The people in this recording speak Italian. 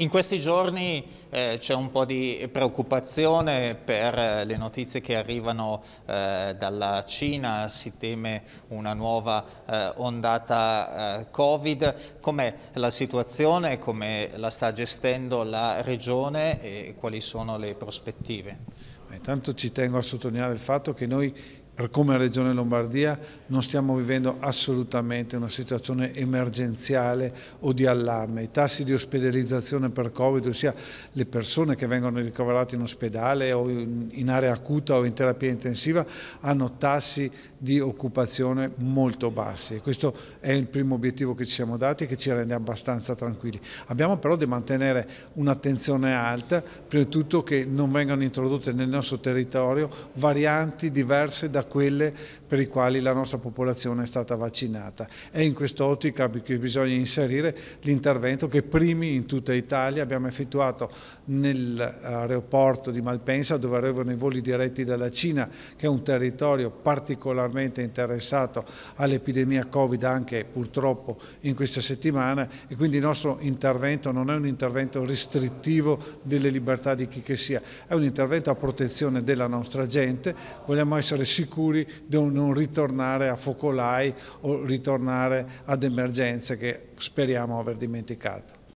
In questi giorni eh, c'è un po' di preoccupazione per eh, le notizie che arrivano eh, dalla Cina, si teme una nuova eh, ondata eh, Covid. Com'è la situazione, come la sta gestendo la Regione e quali sono le prospettive? Intanto ci tengo a sottolineare il fatto che noi per come Regione Lombardia non stiamo vivendo assolutamente una situazione emergenziale o di allarme. I tassi di ospedalizzazione per Covid, ossia le persone che vengono ricoverate in ospedale o in area acuta o in terapia intensiva, hanno tassi di occupazione molto bassi. Questo è il primo obiettivo che ci siamo dati e che ci rende abbastanza tranquilli. Abbiamo però di mantenere un'attenzione alta, prima di tutto che non vengano introdotte nel nostro territorio varianti diverse da quelle per le quali la nostra popolazione è stata vaccinata. È in quest'ottica che bisogna inserire l'intervento che primi in tutta Italia abbiamo effettuato nell'aeroporto eh, di Malpensa dove arrivano i voli diretti dalla Cina che è un territorio particolarmente interessato all'epidemia Covid anche purtroppo in questa settimana e quindi il nostro intervento non è un intervento restrittivo delle libertà di chi che sia, è un intervento a protezione della nostra gente, vogliamo essere sicuri sicuri di non ritornare a focolai o ritornare ad emergenze che speriamo aver dimenticato.